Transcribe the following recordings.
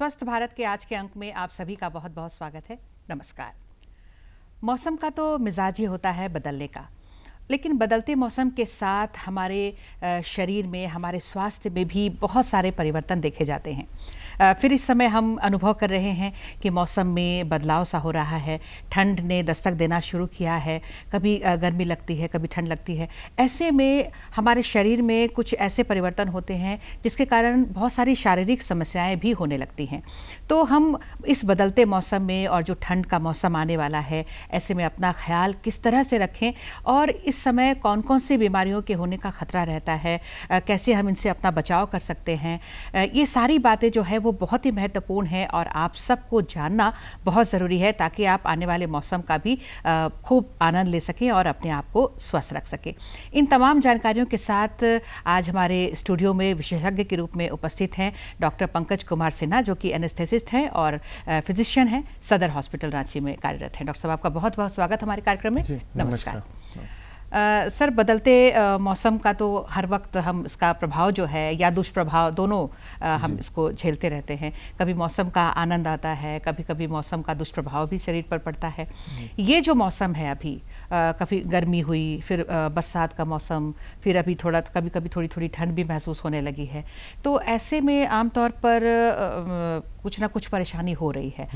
स्वस्थ भारत के आज के अंक में आप सभी का बहुत बहुत स्वागत है नमस्कार मौसम का तो मिजाज ही होता है बदलने का लेकिन बदलते मौसम के साथ हमारे शरीर में हमारे स्वास्थ्य में भी बहुत सारे परिवर्तन देखे जाते हैं फिर इस समय हम अनुभव कर रहे हैं कि मौसम में बदलाव सा हो रहा है ठंड ने दस्तक देना शुरू किया है कभी गर्मी लगती है कभी ठंड लगती है ऐसे में हमारे शरीर में कुछ ऐसे परिवर्तन होते हैं जिसके कारण बहुत सारी शारीरिक समस्याएं भी होने लगती हैं तो हम इस बदलते मौसम में और जो ठंड का मौसम आने वाला है ऐसे में अपना ख्याल किस तरह से रखें और इस समय कौन कौन सी बीमारियों के होने का खतरा रहता है कैसे हम इनसे अपना बचाव कर सकते हैं ये सारी बातें जो है वो वो बहुत ही महत्वपूर्ण है और आप सबको जानना बहुत ज़रूरी है ताकि आप आने वाले मौसम का भी खूब आनंद ले सकें और अपने आप को स्वस्थ रख सकें इन तमाम जानकारियों के साथ आज हमारे स्टूडियो में विशेषज्ञ के रूप में उपस्थित हैं डॉक्टर पंकज कुमार सिन्हा जो कि एनेस्थेसिस्ट हैं और फिजिशियन हैं सदर हॉस्पिटल रांची में कार्यरत हैं डॉक्टर साहब आपका बहुत बहुत स्वागत हमारे कार्यक्रम में नमस्कार आ, सर बदलते आ, मौसम का तो हर वक्त हम इसका प्रभाव जो है या दुष्प्रभाव दोनों आ, हम इसको झेलते रहते हैं कभी मौसम का आनंद आता है कभी कभी मौसम का दुष्प्रभाव भी शरीर पर पड़ता है ये जो मौसम है अभी कभी गर्मी हुई फिर बरसात का मौसम फिर अभी थोड़ा कभी कभी थोड़ी थोड़ी ठंड भी महसूस होने लगी है तो ऐसे में आमतौर पर कुछ ना कुछ परेशानी हो रही है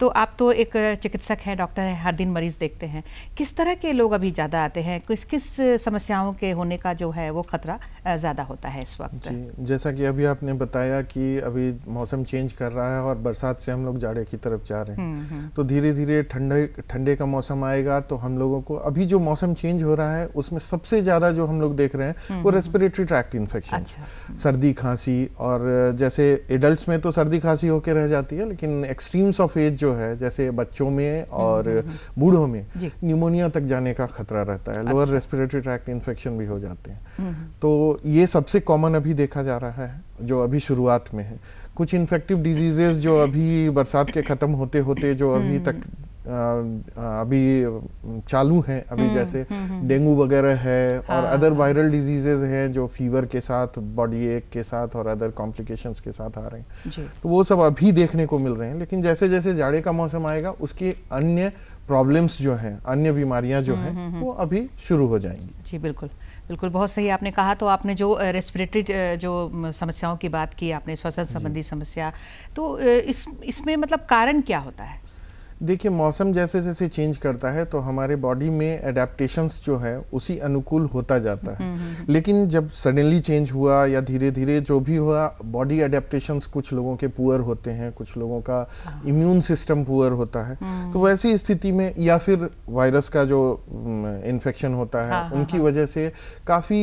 तो आप तो एक चिकित्सक हैं डॉक्टर हैं हर दिन मरीज देखते हैं किस तरह के लोग अभी ज़्यादा आते हैं किस किस समस्याओं के होने का जो है वो खतरा ज़्यादा होता है इस वक्त जी जैसा कि अभी आपने बताया कि अभी मौसम चेंज कर रहा है और बरसात से हम लोग जाड़े की तरफ जा रहे हैं हम्म, हम्म। तो धीरे धीरे ठंडे ठंडे का मौसम आएगा तो हम लोगों को अभी जो मौसम चेंज हो रहा है उसमें सबसे ज़्यादा जो हम लोग देख रहे हैं हम्म, वो रेस्पिरेटरी ट्रैक्ट इन्फेक्शन सर्दी खांसी और जैसे एडल्ट में तो सर्दी खांसी होकर के रह जाती है लेकिन एक्सट्रीम्स ऑफ एज जो है जैसे बच्चों में और हम्म, हम्म, हम्म। बूढ़ों में न्यूमोनिया तक जाने का खतरा रहता है लोअर रेस्पिरेटरी ट्रैक्ट इन्फेक्शन भी हो जाते हैं तो ये सबसे कॉमन अभी देखा जा रहा है जो अभी शुरुआत में है कुछ इन्फेक्टिव डिजीजेज जो अभी बरसात के ख़त्म होते होते जो अभी तक अभी चालू हैं अभी हम्म, जैसे हम्म, हम्म। डेंगू वगैरह है हाँ, और अदर वायरल डिजीजेज हैं जो फीवर के साथ बॉडी एक के साथ और अदर कॉम्प्लिकेशंस के साथ आ रहे हैं तो वो सब अभी देखने को मिल रहे हैं लेकिन जैसे जैसे जाड़े का मौसम आएगा उसके अन्य प्रॉब्लम्स जो हैं अन्य बीमारियां जो हैं वो अभी शुरू हो जाएंगी जी बिल्कुल बिल्कुल बहुत सही आपने कहा तो आपने जो रेस्पिरेटरी जो समस्याओं की बात की आपने श्वसन संबंधी समस्या तो इस इसमें मतलब कारण क्या होता है देखिए मौसम जैसे जैसे चेंज करता है तो हमारे बॉडी में एडेप्टेशंस जो है उसी अनुकूल होता जाता है हम्म, हम्म, हम्म। लेकिन जब सडनली चेंज हुआ या धीरे धीरे जो भी हुआ बॉडी एडेप्टेशंस कुछ लोगों के पुअर होते हैं कुछ लोगों का इम्यून सिस्टम पुअर होता है तो वैसी स्थिति में या फिर वायरस का जो इन्फेक्शन होता है हाँ, हाँ, उनकी हाँ। वजह से काफ़ी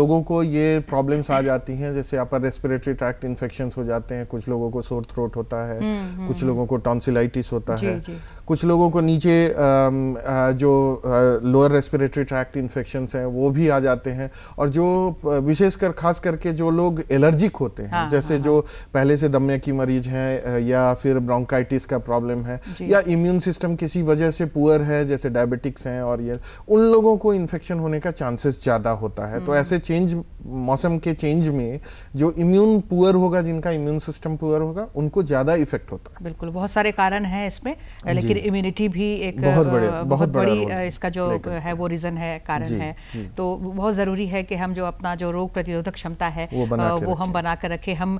लोगों को ये प्रॉब्लम्स आ जाती हैं जैसे अपर रेस्पिरेटरी ट्रैक्ट इन्फेक्शन हो जाते हैं कुछ लोगों को सोर थ्रोट होता है कुछ लोगों को टॉन्सिलाइटिस होता है है कुछ लोगों को नीचे जो लोअर रेस्पिरेटरी ट्रैक्ट इन्फेक्शन हैं वो भी आ जाते हैं और जो विशेषकर खास करके जो लोग एलर्जिक होते हैं हाँ, जैसे हाँ, जो हाँ। पहले से दम्य की मरीज हैं या फिर ब्रोंकाइटिस का प्रॉब्लम है या इम्यून सिस्टम किसी वजह से पुअर है जैसे डायबिटिक्स हैं और ये उन लोगों को इन्फेक्शन होने का चांसेस ज़्यादा होता है तो हम्म। ऐसे चेंज मौसम के चेंज में जो इम्यून पुअर होगा जिनका इम्यून सिस्टम पुअर होगा उनको ज़्यादा इफेक्ट होता है बिल्कुल बहुत सारे कारण हैं इसमें लेकिन इम्यूनिटी भी एक बहुत बड़े, बहुत बड़ी इसका जो है वो रीज़न है कारण है तो बहुत ज़रूरी है कि हम जो अपना जो रोग प्रतिरोधक क्षमता है वो हम बना कर रखें हम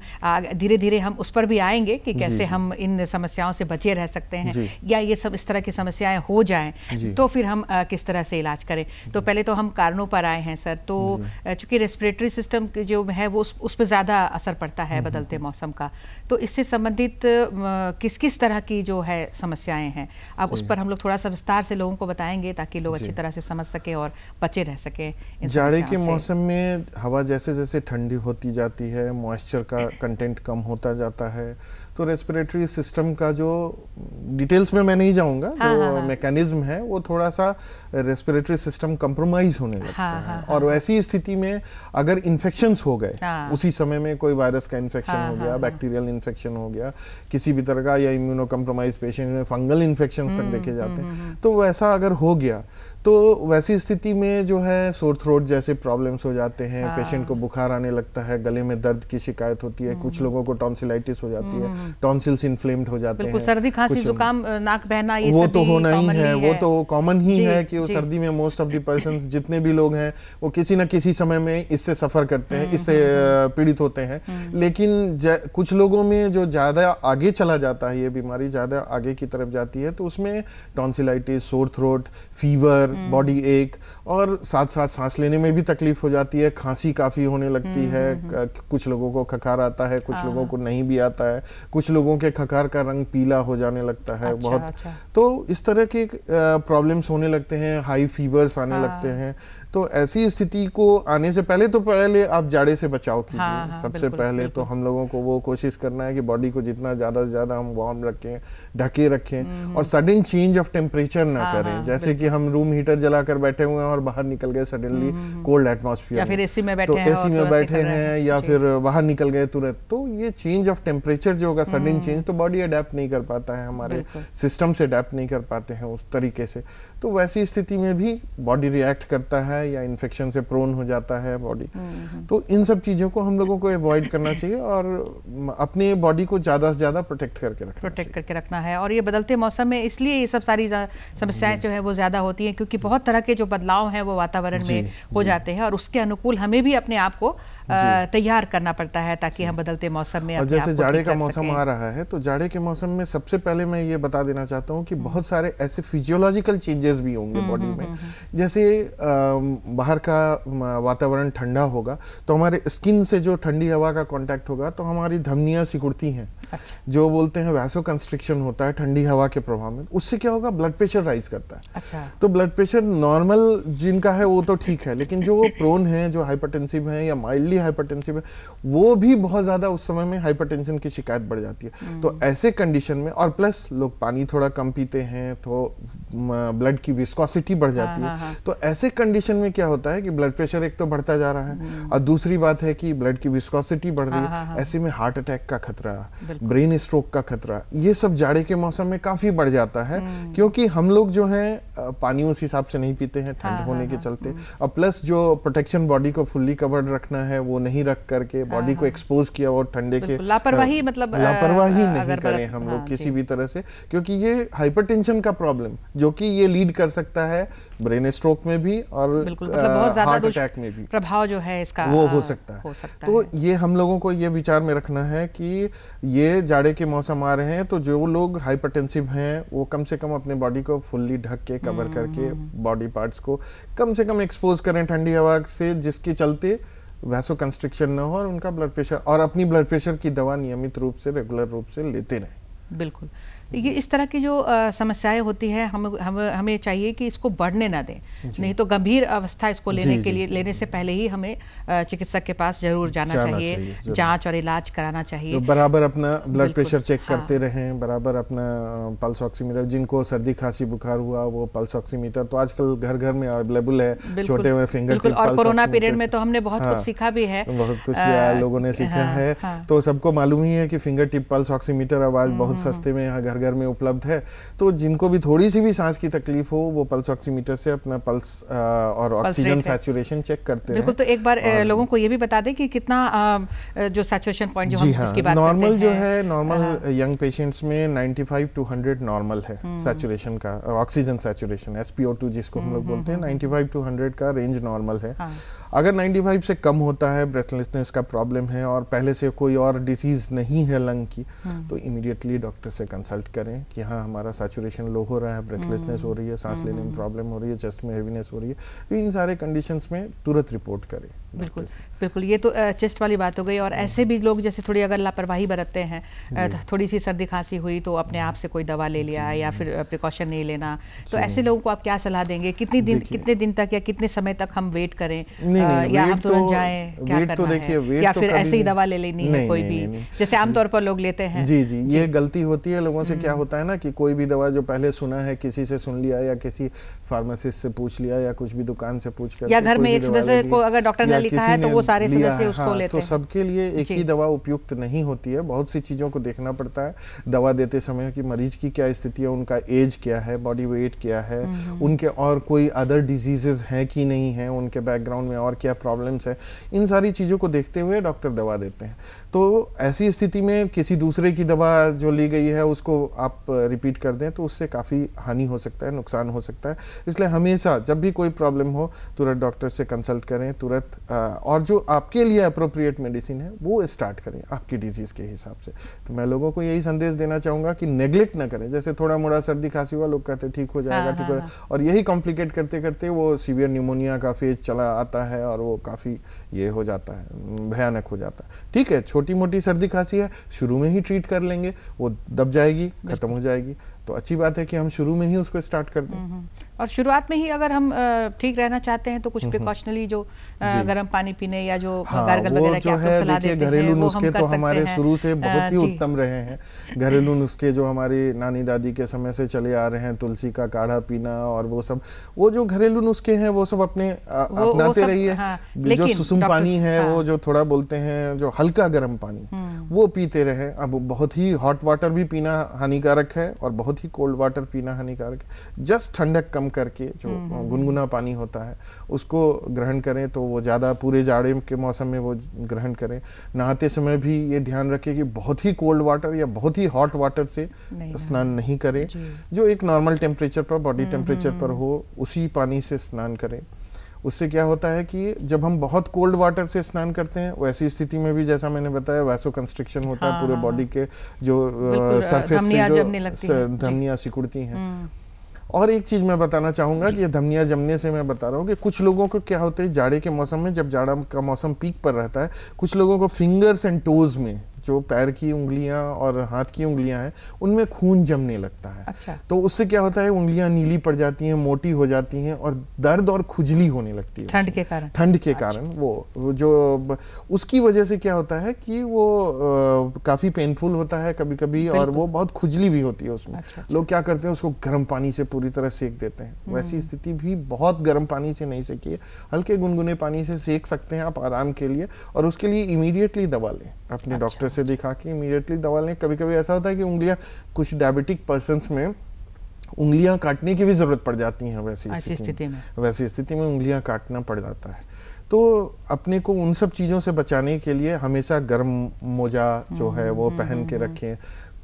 धीरे धीरे हम उस पर भी आएंगे कि कैसे हम इन समस्याओं से बचे रह सकते हैं या ये सब इस तरह की समस्याएं हो जाएं तो फिर हम किस तरह से इलाज करें तो पहले तो हम कारणों पर आए हैं सर तो चूंकि रेस्पिरेटरी सिस्टम जो है वो उस, उस पर ज़्यादा असर पड़ता है हम्म, हम्म, बदलते हम्म। मौसम का तो इससे संबंधित किस किस तरह की जो है समस्याएं हैं अब उस पर हम लोग थोड़ा सा विस्तार से लोगों को बताएंगे ताकि लोग अच्छी तरह से समझ सके और बचे रह सके जाड़े के मौसम में हवा जैसे जैसे ठंडी होती जाती है मॉइस्चर का कंटेंट कम होता जाता है तो रेस्पिरेटरी सिस्टम का जो डिटेल्स में मैं नहीं जाऊंगा हाँ, जो मैकेनिज्म हाँ, हाँ। है वो थोड़ा सा रेस्पिरेटरी सिस्टम कंप्रोमाइज होने लगता है और वैसी स्थिति में अगर इन्फेक्शन हो गए उसी समय में कोई वायरस का इन्फेक्शन हो गया बैक्टीरियल इन्फेक्शन हो गया किसी भी तरह का या इम्यूनो कम्प्रोमाइज पेशेंट में फंगल इन्फेक्शन तक हम्म, देखे हम्म, जाते हैं हम्म, तो वैसा अगर हो गया तो वैसी स्थिति में जो है सोर थ्रोट जैसे प्रॉब्लम्स हो जाते हैं पेशेंट को बुखार आने लगता है गले में दर्द की शिकायत होती है कुछ लोगों को टॉन्सिलाइटिस हो जाती है टॉन्सिल्स इन्फ्लेम्ड हो जाते हैं सर्दी खांसी जुकाम नाक बहना ये वो तो होना ही है वो तो कॉमन ही है कि वो सर्दी में मोस्ट ऑफ दी पर्सन जितने भी लोग हैं वो किसी न किसी समय में इससे सफर करते हैं हम्म, इससे हम्म, हम्म। पीड़ित होते हैं लेकिन कुछ लोगों में जो ज़्यादा आगे चला जाता है ये बीमारी ज़्यादा आगे की तरफ जाती है तो उसमें tonsillitis sore throat fever body एक और साथ साथ सांस लेने में भी तकलीफ हो जाती है खांसी काफ़ी होने लगती हम्म, है हम्म, हम्म। कुछ लोगों को खकार आता है कुछ हाँ। लोगों को नहीं भी आता है कुछ लोगों के खकार का रंग पीला हो जाने लगता है अच्छा, बहुत अच्छा। तो इस तरह के प्रॉब्लम्स होने लगते हैं हाई फीवर्स आने हाँ। लगते हैं तो ऐसी स्थिति को आने से पहले तो पहले आप जाड़े से बचाव कीजिए हाँ, हाँ, सबसे पहले तो बिल्कुल। तो हम लोगों को वो कोशिश करना है कि बॉडी को जितना ज़्यादा से ज़्यादा हम वार्म रखें ढके रखें हम्म। और सडन चेंज ऑफ टेम्परेचर ना हाँ, करें हाँ, जैसे कि हम रूम हीटर जला कर बैठे हुए हैं और बाहर निकल गए सडनली कोल्ड एटमोसफियर फिर ए में में बैठे तो हैं या फिर बाहर निकल गए तुरंत तो ये चेंज ऑफ टेम्परेचर जो होगा सडन चेंज हम्म। तो बॉडी अडेप्ट नहीं कर पाता है हमारे सिस्टम से अडेप्ट नहीं कर पाते हैं उस तरीके से तो वैसी स्थिति में भी बॉडी रिएक्ट करता है है या इन्फेक्शन से प्रोन हो जाता है बॉडी हम्म, हम्म। तो इन सब चीज़ों को हम लोगों को अवॉइड करना चाहिए और अपने बॉडी को ज़्यादा से ज़्यादा प्रोटेक्ट करके रखना प्रोटेक्ट करके रखना है और ये बदलते मौसम में इसलिए ये सब सारी समस्याएं जो है वो ज़्यादा होती हैं क्योंकि बहुत तरह के जो बदलाव हैं वो वातावरण में हो जाते हैं और उसके अनुकूल हमें भी अपने आप को तैयार करना पड़ता है ताकि हम बदलते मौसम में और जैसे जाड़े का मौसम आ रहा है तो जाड़े के मौसम में सबसे पहले मैं ये बता देना चाहता हूँ कि हम्म। बहुत सारे ऐसे फिजियोलॉजिकल चेंजेस भी होंगे बॉडी हम्म, हम्म, में जैसे बाहर का वातावरण ठंडा होगा तो हमारे स्किन से जो ठंडी हवा का कॉन्टैक्ट होगा तो हमारी धमनियाँ सिकुड़ती हैं अच्छा। जो बोलते हैं वैसो कंस्ट्रिक्शन होता है ठंडी हवा के प्रभाव में उससे क्या होगा ब्लड प्रेशर राइज करता है अच्छा। तो ब्लड प्रेशर नॉर्मल जिनका है वो तो ठीक है लेकिन जो प्रोन है जो हाइपरटेंसिव है या माइल्डली सीधी हाइपरटेंसिव है वो भी बहुत ज़्यादा उस समय में हाइपरटेंशन की शिकायत बढ़ जाती है हम्म। तो ऐसे कंडीशन में और प्लस लोग पानी थोड़ा कम पीते हैं तो ब्लड की विस्कॉसिटी बढ़ हाँ, जाती हाँ, है हाँ, तो ऐसे कंडीशन में क्या होता है कि ब्लड प्रेशर एक तो बढ़ता जा रहा है हम्म। और दूसरी बात है कि ब्लड की विस्कॉसिटी बढ़ रही हाँ, है हाँ, ऐसे में हार्ट अटैक का खतरा ब्रेन स्ट्रोक का खतरा ये सब जाड़े के मौसम में काफ़ी बढ़ जाता है हम्म। क्योंकि हम लोग जो हैं पानी उस हिसाब से नहीं पीते हैं ठंड होने के चलते और प्लस जो प्रोटेक्शन बॉडी को फुल्ली कवर्ड रखना है वो नहीं रख करके बॉडी को एक्सपोज हाँ, हाँ। किया और ठंडे के लापरवाही हाँ, मतलब लापरवाही नहीं करें हम लोग किसी भी तरह से क्योंकि ये हाइपरटेंशन का प्रॉब्लम जो कि ये लीड कर सकता है ब्रेन स्ट्रोक में भी और मतलब हार्ट अटैक में भी प्रभाव जो है इसका वो हो सकता है तो ये हम लोगों को ये विचार में रखना है कि ये जाड़े के मौसम आ रहे हैं तो जो लोग हाइपरटेंसिव हैं वो कम से कम अपने बॉडी को फुल्ली ढक के कवर करके बॉडी हम्म। पार्ट्स को कम से कम एक्सपोज करें ठंडी हवा से जिसके चलते वैसो कंस्ट्रिक्शन न हो और उनका ब्लड प्रेशर और अपनी ब्लड प्रेशर की दवा नियमित रूप से रेगुलर रूप से लेते रहें बिल्कुल तो ये इस तरह की जो समस्याएं होती है हम हम हमें चाहिए कि इसको बढ़ने ना दें नहीं तो गंभीर अवस्था इसको लेने के लिए लेने से पहले ही हमें चिकित्सक के पास जरूर जाना, जाना चाहिए, चाहिए जांच और इलाज कराना चाहिए तो बराबर अपना ब्लड प्रेशर चेक हाँ। करते रहें बराबर अपना पल्स ऑक्सीमीटर जिनको सर्दी खांसी बुखार हुआ वो पल्स ऑक्सीमीटर तो आजकल घर घर में अवेलेबल है छोटे हुए फिंगर और कोरोना पीरियड में तो हमने बहुत कुछ हाँ। सीखा भी है बहुत कुछ लोगों ने सीखा हाँ, है हाँ। तो सबको मालूम ही है कि फिंगर टिप पल्स ऑक्सीमीटर आवाज बहुत हम्म, हम्म, हम्म। सस्ते में यहाँ घर घर में उपलब्ध है तो जिनको भी थोड़ी सी भी सांस की तकलीफ हो वो पल्स ऑक्सीमीटर से अपना पल्स और ऑक्सीजन सेचुरेशन चेक करते हैं तो एक बार लोगों को ये भी बता दें कि कितना जो सेचुरेशन पॉइंट जो हम हाँ, नॉर्मल जो है नॉर्मल यंग पेशेंट्स में ninety five to hundred normal है सेचुरेशन हम्म। का ऑक्सीजन सेचुरेशन एस जिसको हम लोग हम्म, हम्म, बोलते हैं नाइन्टी फाइव टू हंड्रेड का रेंज नॉर्मल है हाँ। अगर 95 से कम होता है ब्रेथलेसनेस का प्रॉब्लम है और पहले से कोई और डिसीज़ नहीं है लंग की हम्म। तो इमीडिएटली डॉक्टर से कंसल्ट करें कि हाँ हमारा सेचुरेशन लो हो रहा है ब्रेथलेसनेस हम्म। हो रही है सांस लेने में प्रॉब्लम हम्म। हो रही है चेस्ट में हैवीनेस हो रही है तो इन सारे कंडीशंस में तुरंत रिपोर्ट करें बिल्कुल बिल्कुल ये तो चेस्ट वाली बात हो गई और ऐसे भी लोग जैसे थोड़ी अगर लापरवाही बरतते हैं थोड़ी सी सर्दी खांसी हुई तो अपने आप से कोई दवा ले लिया या फिर प्रिकॉशन नहीं लेना तो ऐसे लोगों को आप क्या सलाह देंगे कितनी दिन कितने दिन तक या कितने समय तक हम वेट करें या हम तुरंत तो- जाए क्या तो या तो फिर ऐसे ही दवा ले लेनी है कोई भी जैसे आमतौर पर लोग लेते हैं जी जी ये गलती होती है लोगों से क्या हम्म। होता है ना कि कोई भी दवा जो पहले सुना है किसी से सुन लिया या किसी फार्मासिस्ट से पूछ लिया या कुछ भी दुकान से पूछ कर या घर में एक सदस्य को अगर डॉक्टर लिखा है तो वो सारे सदस्य उसको हाँ, लेते तो हैं तो सबके लिए एक ही दवा उपयुक्त नहीं होती है बहुत सी चीज़ों को देखना पड़ता है दवा देते समय कि मरीज की क्या स्थिति है उनका एज क्या है बॉडी वेट क्या है हम्म। उनके और कोई अदर डिजीजेज है कि नहीं है उनके बैकग्राउंड में और क्या प्रॉब्लम्स है इन सारी चीज़ों को देखते हुए डॉक्टर दवा देते हैं तो ऐसी स्थिति में किसी दूसरे की दवा जो ली गई है उसको आप रिपीट कर दें तो उससे काफ़ी हानि हो सकता है नुकसान हो सकता है इसलिए हमेशा जब भी कोई प्रॉब्लम हो तुरंत डॉक्टर से कंसल्ट करें तुरंत और जो आपके लिए अप्रोप्रिएट मेडिसिन है वो स्टार्ट करें आपकी डिजीज़ के हिसाब से तो मैं लोगों को यही संदेश देना चाहूँगा कि नेग्लेक्ट ना करें जैसे थोड़ा मोड़ा सर्दी खांसी हुआ लोग कहते हैं ठीक हो जाएगा हाँ, ठीक हाँ, हो जाएगा हाँ। और यही कॉम्प्लिकेट करते करते वो सीवियर न्यूमोनिया का फेज चला आता है और वो काफ़ी ये हो जाता है भयानक हो जाता है ठीक है छोटे छोटी मोटी सर्दी खांसी है शुरू में ही ट्रीट कर लेंगे वो दब जाएगी खत्म हो जाएगी तो अच्छी बात है कि हम शुरू में ही उसको स्टार्ट कर दें हम्म, हम्म। और शुरुआत में ही अगर हम ठीक रहना चाहते हैं तो कुछ प्रिकॉशनली हम्म, जो गर्म पानी पीने या जो हाँ, वगैरह जो है देखिए घरेलू नुस्खे तो हमारे शुरू से बहुत ही उत्तम रहे हैं घरेलू नुस्खे जो हमारी नानी दादी के समय से चले आ रहे हैं तुलसी का काढ़ा पीना और वो सब वो जो घरेलू नुस्खे हैं वो सब अपने अपनाते रहिए हाँ, जो सुसुम पानी है हाँ। वो जो थोड़ा बोलते हैं जो हल्का गर्म पानी वो पीते रहे अब बहुत ही हॉट वाटर भी पीना हानिकारक है और बहुत बहुत ही कोल्ड वाटर पीना हानिकारक है जस्ट ठंडक कम करके जो हम्म, हम्म। गुनगुना पानी होता है उसको ग्रहण करें तो वो ज़्यादा पूरे जाड़े के मौसम में वो ग्रहण करें नहाते समय भी ये ध्यान रखें कि बहुत ही कोल्ड वाटर या बहुत ही हॉट वाटर से स्नान नहीं करें जो एक नॉर्मल टेम्परेचर पर बॉडी टेम्परेचर हम्म, पर हो उसी पानी से स्नान करें उससे क्या होता है कि जब हम बहुत कोल्ड वाटर से स्नान करते हैं वैसी स्थिति में भी जैसा मैंने बताया वैसो कंस्ट्रिक्शन होता हाँ, है पूरे बॉडी हाँ, हाँ, के हाँ। जो सरफेस से जो धमनियाँ सिकुड़ती हैं हम्म। और एक चीज़ मैं बताना चाहूंगा कि ये धमनिया जमने से मैं बता रहा हूँ कि कुछ लोगों को क्या होता है जाड़े के मौसम में जब जाड़ा का मौसम पीक पर रहता है कुछ लोगों को फिंगर्स एंड टोज़ में जो पैर की उंगलियां और हाथ की उंगलियां हैं उनमें खून जमने लगता है अच्छा। तो उससे क्या होता है उंगलियां नीली पड़ जाती हैं मोटी हो जाती हैं और दर्द और खुजली होने लगती है ठंड के कारण ठंड के अच्छा। कारण वो जो उसकी वजह से क्या होता है कि वो काफ़ी पेनफुल होता है कभी कभी और वो बहुत खुजली भी होती है उसमें अच्छा, अच्छा। लोग क्या करते हैं उसको गर्म पानी से पूरी तरह सेक देते हैं हम्म। वैसी स्थिति भी बहुत गर्म पानी से नहीं सेकिए हल्के गुनगुने पानी से सेक सकते हैं आप आराम के लिए और उसके लिए इमीडिएटली दवा लें अपने डॉक्टर से दिखा कि इमीडिएटली दवा लें कभी कभी ऐसा होता है कि उंगलियाँ कुछ डायबिटिक पर्सनस में उंगलियां काटने की भी ज़रूरत पड़ जाती हैं वैसी स्थिति में वैसी स्थिति में उंगलियां काटना पड़ जाता है तो अपने को उन सब चीज़ों से बचाने के लिए हमेशा गर्म मोजा जो हम्म, है वो हम्म, पहन हम्म, के रखें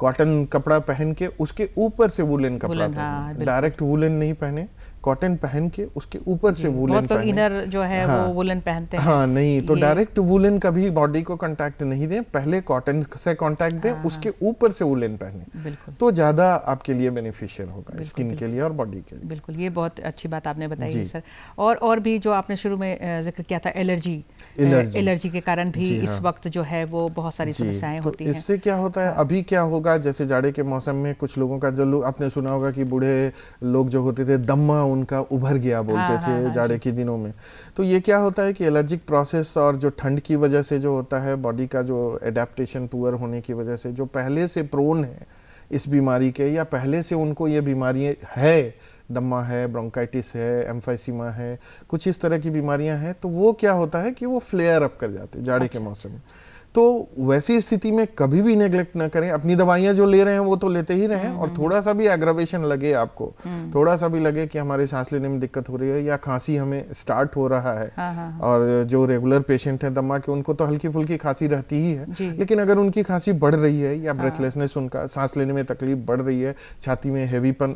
कॉटन कपड़ा पहन के उसके ऊपर से वुलन कपड़ा पहने डायरेक्ट वुलन नहीं पहने कॉटन पहन के उसके ऊपर से वुलन पहने इनर जो है हाँ, वो वुलन पहनते हैं हाँ नहीं तो डायरेक्ट वुलन कभी बॉडी को कांटेक्ट नहीं दें पहले कॉटन से कांटेक्ट दें हाँ, उसके ऊपर से वुलन पहने तो ज़्यादा आपके लिए बेनिफिशियल होगा स्किन के लिए और बॉडी के लिए बिल्कुल ये बहुत अच्छी बात आपने बताई सर और और भी जो आपने शुरू में जिक्र किया था एलर्जी एलर्जी के कारण भी इस हाँ। वक्त जो है वो बहुत सारी समस्याएं तो होती है इससे क्या होता है हाँ। अभी क्या होगा होगा जैसे जाड़े के मौसम में कुछ लोगों का जो लोग आपने सुना होगा कि बूढ़े लोग जो होते थे दम्मा उनका उभर गया बोलते हाँ, हाँ थे हाँ, जाड़े के दिनों में तो ये क्या होता है कि एलर्जिक प्रोसेस और जो ठंड की वजह से जो होता है बॉडी का जो एडेप्टेशन पुअर होने की वजह से जो पहले से प्रोन है इस बीमारी के या पहले से उनको ये बीमारी है दम्मा है ब्रोंकाइटिस है एम्फाइसीमा है कुछ इस तरह की बीमारियां हैं तो वो क्या होता है कि वो फ्लेयर अप कर जाते हैं जाड़े अच्छा। के मौसम में तो वैसी स्थिति में कभी भी नेग्लेक्ट ना करें अपनी दवाइयाँ जो ले रहे हैं वो तो लेते ही रहें और हम्म। थोड़ा सा भी एग्रावेशन लगे आपको हम्म। थोड़ा सा भी लगे कि हमारे सांस लेने में दिक्कत हो रही है या खांसी हमें स्टार्ट हो रहा है हाँ, हाँ, हाँ। और जो रेगुलर पेशेंट हैं दमा के उनको तो हल्की फुल्की खांसी रहती ही है लेकिन अगर उनकी खांसी बढ़ रही है या ब्रेथलेसनेस उनका सांस लेने में तकलीफ बढ़ रही है छाती में हैवीपन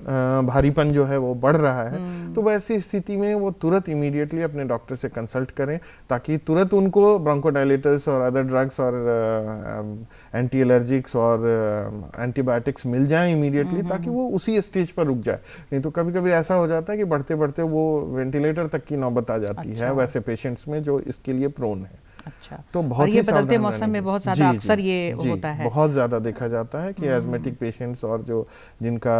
भारीपन जो है वो बढ़ रहा है हम्म। तो वैसी स्थिति में वो तुरंत इमीडिएटली अपने डॉक्टर से कंसल्ट करें ताकि तुरंत उनको ब्रोंकोडाइलेटर्स और अदर ड्रग्स और और एंटी एलर्जिक्स और एंटीबायोटिक्स मिल जाएं इमीडिएटली हम्म, ताकि हम्म, वो हम्म। उसी स्टेज पर रुक जाए नहीं तो कभी कभी ऐसा हो जाता है कि बढ़ते बढ़ते वो वेंटिलेटर तक की नौबत आ जाती अच्छा। है वैसे पेशेंट्स में जो इसके लिए प्रोन है अच्छा तो बहुत ही बदलते मौसम में बहुत ज्यादा अक्सर ये जी, होता है बहुत ज्यादा देखा जाता है कि एजमेटिक पेशेंट्स और जो जिनका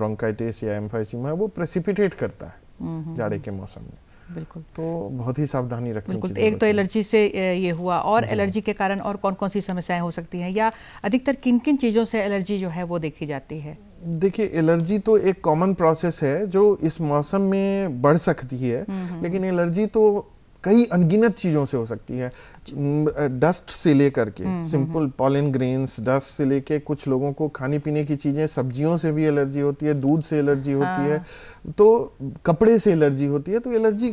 ब्रोंकाइटिस या एम्फाइसिमा है वो प्रेसिपिटेट करता है जाड़े के मौसम में बिल्कुल तो बहुत ही सावधानी रखनी बिल्कुल एक तो एलर्जी से ये हुआ और एलर्जी के कारण और कौन कौन सी समस्याएं हो सकती हैं या अधिकतर किन किन चीज़ों से एलर्जी जो है वो देखी जाती है देखिए एलर्जी तो एक कॉमन प्रोसेस है जो इस मौसम में बढ़ सकती है हम्म, हम्म। लेकिन एलर्जी तो कई अनगिनत चीज़ों से हो सकती है डस्ट से लेकर के सिंपल पॉलिन ग्रेन्स डस्ट से लेके कुछ लोगों को खाने पीने की चीज़ें सब्जियों से भी एलर्जी होती है दूध से एलर्जी हाँ। तो होती है तो कपड़े से एलर्जी होती है तो एलर्जी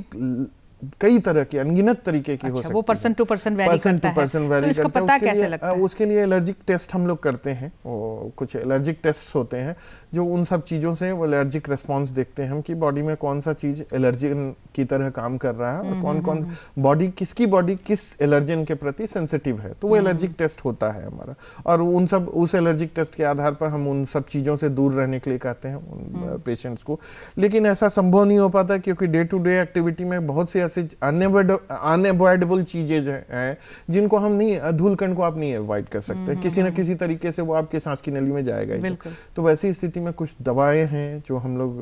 कई तरह की अनगिनत तरीके की अच्छा, हो सकती वो person to person vary person to person करता तो पता कैसे लगता है उसके लिए एलर्जिक टेस्ट हम लोग करते हैं और कुछ एलर्जिक टेस्ट होते हैं जो उन सब चीज़ों से वो एलर्जिक रिस्पॉन्स देखते हैं हम कि बॉडी में कौन सा चीज़ एलर्जिन की तरह काम कर रहा है और हम्म, कौन हम्म, कौन बॉडी हम्म, किसकी बॉडी किस एलर्जिन के प्रति सेंसिटिव है तो वो एलर्जिक टेस्ट होता है हमारा और उन सब उस एलर्जिक टेस्ट के आधार पर हम उन सब चीज़ों से दूर रहने के लिए कहते हैं उन पेशेंट्स को लेकिन ऐसा संभव नहीं हो पाता क्योंकि डे टू डे एक्टिविटी में बहुत सी ऐसे अनएवॉइडेबल चीज़ें जो हैं जिनको हम नहीं धूलकण को आप नहीं अवॉइड कर सकते नहीं। हम्म, किसी ना हम्म, हम्म। किसी तरीके से वो आपके सांस की नली में जाएगा ही तो।, तो वैसी स्थिति में कुछ दवाएं हैं जो हम लोग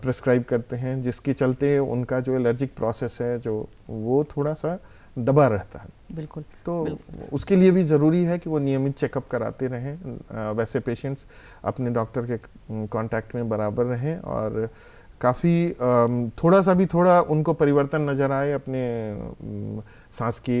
प्रेस्क्राइब करते हैं जिसके चलते उनका जो एलर्जिक प्रोसेस है जो वो थोड़ा सा दबा रहता है बिल्कुल तो बिल्कुल। उसके लिए भी ज़रूरी है कि वो नियमित चेकअप कराते रहें वैसे पेशेंट्स अपने डॉक्टर के कांटेक्ट में बराबर रहें और काफ़ी थोड़ा सा भी थोड़ा उनको परिवर्तन नज़र आए अपने सांस की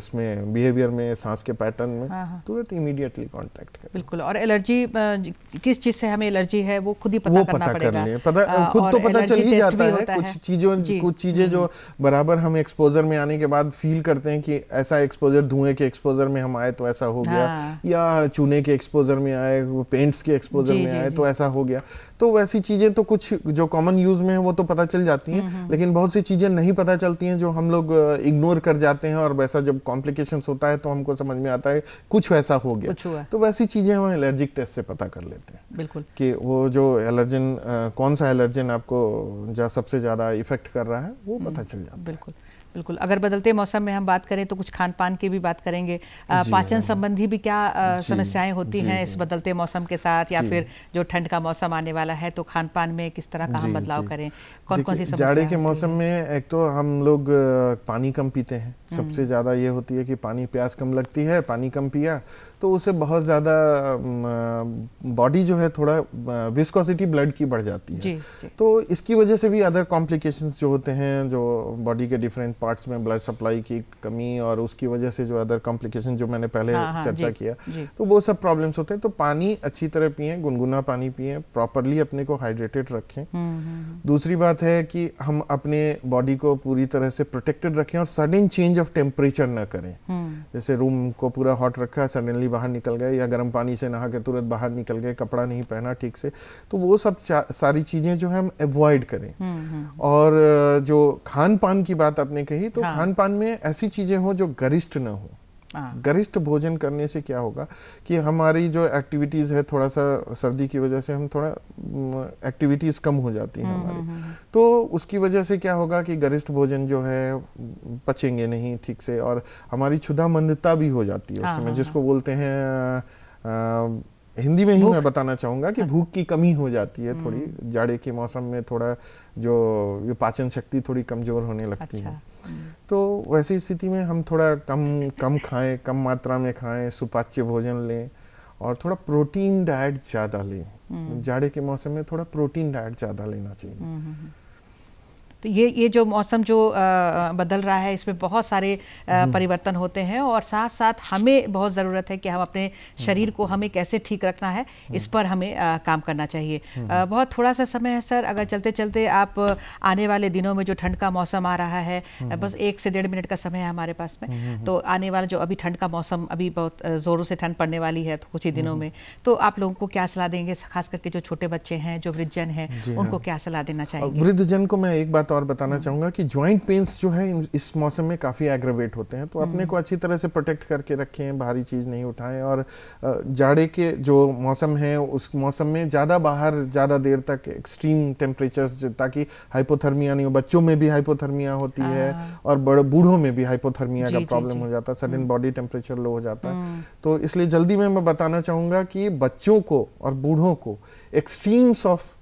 इसमें बिहेवियर में सांस के पैटर्न में तुरंत इमीडिएटली कांटेक्ट करें बिल्कुल और एलर्जी किस चीज़ से हमें एलर्जी है वो खुद ही पता वो करना पता कर लें पता खुद तो पता चल ही जाता है कुछ चीज़ों कुछ चीज़ें हम्म। जो बराबर हम एक्सपोजर में आने के बाद फील करते हैं कि ऐसा एक्सपोजर धुएं के एक्सपोजर में हम आए तो ऐसा हो गया हाँ। या चूने के एक्सपोजर में आए पेंट्स के एक्सपोजर में आए तो ऐसा हो गया तो वैसी चीज़ें तो कुछ जो कॉमन यूज़ में है वो तो पता चल जाती हैं लेकिन बहुत सी चीज़ें नहीं पता चलती हैं जो हम लोग इग्नोर कर जाते हैं और वैसा जब कॉम्प्लिकेशन होता है तो हमको समझ में आता है कुछ वैसा हो गया तो वैसी चीज़ें हम एलर्जिक टेस्ट से पता कर लेते हैं बिल्कुल कि वो जो एलर्जन कौन सा एलर्जन आपको सबसे ज़्यादा इफेक्ट कर रहा है वो पता चल जाता है बिल्कुल बिल्कुल अगर बदलते मौसम में हम बात करें तो कुछ खान पान की भी बात करेंगे हाँ। पाचन संबंधी भी क्या समस्याएं होती हैं इस बदलते मौसम के साथ या फिर जो ठंड का मौसम आने वाला है तो खान पान में किस तरह का हम बदलाव करें कौन कौन सी जाड़े के मौसम में एक तो हम लोग पानी कम पीते हैं हम्म। सबसे ज़्यादा ये होती है कि पानी प्यास कम लगती है पानी कम पिया तो उसे बहुत ज़्यादा बॉडी जो है थोड़ा विस्कोसिटी ब्लड की बढ़ जाती है जी, जी. तो इसकी वजह से भी अदर कॉम्प्लिकेशंस जो होते हैं जो बॉडी के डिफरेंट पार्ट्स में ब्लड सप्लाई की कमी और उसकी वजह से जो अदर कॉम्प्लिकेशन जो मैंने पहले हाँ, हाँ, चर्चा जी, किया जी. तो वो सब प्रॉब्लम्स होते हैं तो पानी अच्छी तरह पिए गुनगुना पानी पिए प्रॉपरली अपने को हाइड्रेटेड रखें हम्म, हम्म, हम्म। दूसरी बात है कि हम अपने बॉडी को पूरी तरह से प्रोटेक्टेड रखें और सडन चेंज ऑफ टेम्परेचर ना करें जैसे रूम को पूरा हॉट रखा सडनली ही बाहर निकल गए या गर्म पानी से नहा के तुरंत बाहर निकल गए कपड़ा नहीं पहना ठीक से तो वो सब सारी चीज़ें जो है हम एवॉइड करें हम्म, हम्म। और जो खान पान की बात आपने कही तो हाँ। खान पान में ऐसी चीज़ें हों जो गरिष्ठ ना हो हाँ। गरिष्ठ भोजन करने से क्या होगा कि हमारी जो एक्टिविटीज़ है थोड़ा सा सर्दी की वजह से हम थोड़ा एक्टिविटीज़ कम हो जाती हैं हम्म, हमारी हम्म, हम्म। तो उसकी वजह से क्या होगा कि गरिष्ठ भोजन जो है पचेंगे नहीं ठीक से और हमारी मंदता भी हो जाती है उसमें हाँ, हाँ, जिसको बोलते हैं हिंदी में ही मैं बताना चाहूँगा कि हाँ। भूख की कमी हो जाती है हम्म। थोड़ी जाड़े के मौसम में थोड़ा जो ये पाचन शक्ति थोड़ी कमज़ोर होने लगती अच्छा। है तो वैसी स्थिति में हम थोड़ा कम कम खाएं कम मात्रा में खाएं सुपाच्य भोजन लें और थोड़ा प्रोटीन डाइट ज़्यादा लें हम्म। जाड़े के मौसम में थोड़ा प्रोटीन डाइट ज़्यादा लेना चाहिए हम्म, तो ये ये जो मौसम जो बदल रहा है इसमें बहुत सारे हम्म। परिवर्तन होते हैं और साथ साथ हमें बहुत ज़रूरत है कि हम अपने हम्म। शरीर को हमें कैसे ठीक रखना है इस हम्म। पर हमें काम करना चाहिए बहुत थोड़ा सा समय है सर अगर चलते चलते आप आने वाले दिनों में जो ठंड का मौसम आ रहा है बस एक से डेढ़ मिनट का समय है हमारे पास में तो आने वाला जो अभी ठंड का मौसम अभी बहुत ज़ोरों से ठंड पड़ने वाली है कुछ ही दिनों में तो आप लोगों को क्या सलाह देंगे खास करके जो छोटे बच्चे हैं जो वृद्धजन हैं उनको हाँ। क्या सलाह देना चाहिए वृद्धजन को मैं एक बात बात और बताना हम्म। चाहूँगा कि ज्वाइंट पेन्स जो है इस मौसम में काफ़ी एग्रवेट होते हैं तो अपने हम्म। को अच्छी तरह से प्रोटेक्ट करके रखें भारी चीज़ नहीं उठाएं और जाड़े के जो मौसम है उस मौसम में ज़्यादा बाहर ज़्यादा देर तक एक्सट्रीम टेम्परेचर्स ताकि हाइपोथर्मिया नहीं हो बच्चों में भी हाइपोथर्मिया होती है हाँ। और बड़े बूढ़ों में भी हाइपोथर्मिया का प्रॉब्लम हो जाता है सडन बॉडी टेम्परेचर लो हो जाता है हम्म। तो इसलिए जल्दी में मैं बताना चाहूँगा कि बच्चों को और बूढ़ों को एक्सट्रीम्स ऑफ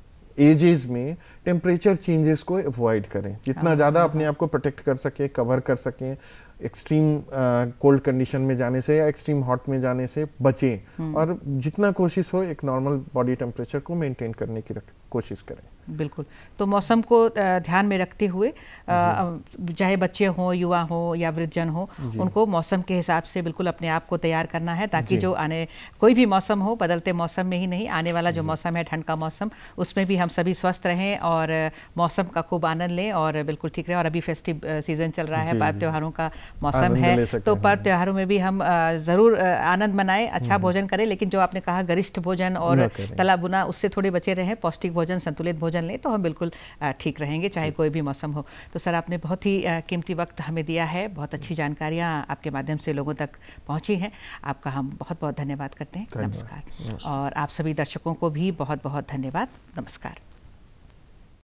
एजेस में टेम्परेचर चेंजेस को अवॉइड करें जितना हाँ। ज़्यादा अपने आप को प्रोटेक्ट कर सकें कवर कर सकें एक्सट्रीम कोल्ड कंडीशन में जाने से या एक्सट्रीम हॉट में जाने से बचें हम्म। और जितना कोशिश हो एक नॉर्मल बॉडी टेम्परेचर को मेंटेन करने की कोशिश करें बिल्कुल तो मौसम को uh, ध्यान में रखते हुए uh, चाहे बच्चे हों युवा हों या वृद्धजन हो उनको मौसम के हिसाब से बिल्कुल अपने आप को तैयार करना है ताकि जो आने कोई भी मौसम हो बदलते मौसम में ही नहीं आने वाला जो मौसम है ठंड का मौसम उसमें भी हम सभी स्वस्थ रहें और मौसम का खूब आनंद लें और बिल्कुल ठीक रहे और अभी फेस्टिव सीज़न uh, चल रहा है त्योहारों का मौसम है तो पर्व त्योहारों में भी हम ज़रूर आनंद मनाएं अच्छा हम्म। भोजन करें लेकिन जो आपने कहा गरिष्ठ भोजन और तला बुना उससे थोड़े बचे रहे पौष्टिक भोजन संतुलित भोजन लें तो हम बिल्कुल ठीक रहेंगे चाहे कोई भी मौसम हो तो सर आपने बहुत ही कीमती वक्त हमें दिया है बहुत अच्छी जानकारियाँ आपके माध्यम से लोगों तक पहुँची हैं आपका हम बहुत बहुत धन्यवाद करते हैं नमस्कार और आप सभी दर्शकों को भी बहुत बहुत धन्यवाद नमस्कार